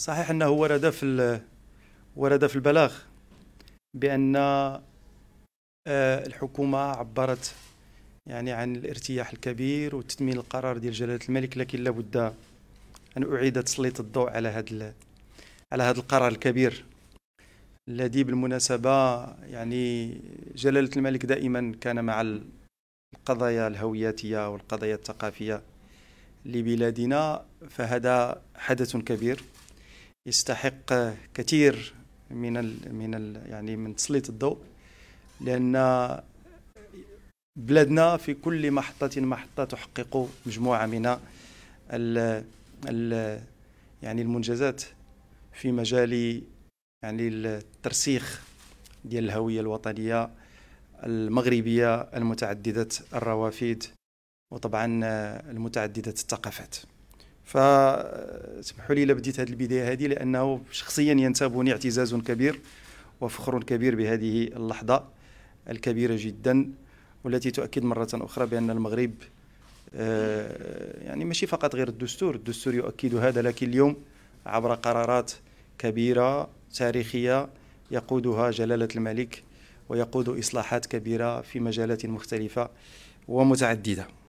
صحيح أنه ورد في ورد في البلاغ بأن آه، الحكومة عبرت يعني عن الارتياح الكبير وتتمين القرار ديال جلالة الملك لكن لابد أن أعيد تسليط الضوء على هذا على هذا القرار الكبير الذي بالمناسبة يعني جلالة الملك دائما كان مع القضايا الهوياتية والقضايا الثقافية لبلادنا فهذا حدث كبير يستحق كثير من الـ من الـ يعني من تسليط الضوء لان بلادنا في كل محطة محطة تحقق مجموعة من ال ال يعني المنجزات في مجال يعني الترسيخ ديال الهوية الوطنية المغربية المتعددة الروافد وطبعا المتعددة الثقافات فسمحوا لي بديت هذه البدايه هذه لانه شخصيا ينتابني اعتزاز كبير وفخر كبير بهذه اللحظه الكبيره جدا والتي تؤكد مره اخرى بان المغرب آه، يعني ماشي فقط غير الدستور الدستور يؤكد هذا لكن اليوم عبر قرارات كبيره تاريخيه يقودها جلاله الملك ويقود اصلاحات كبيره في مجالات مختلفه ومتعدده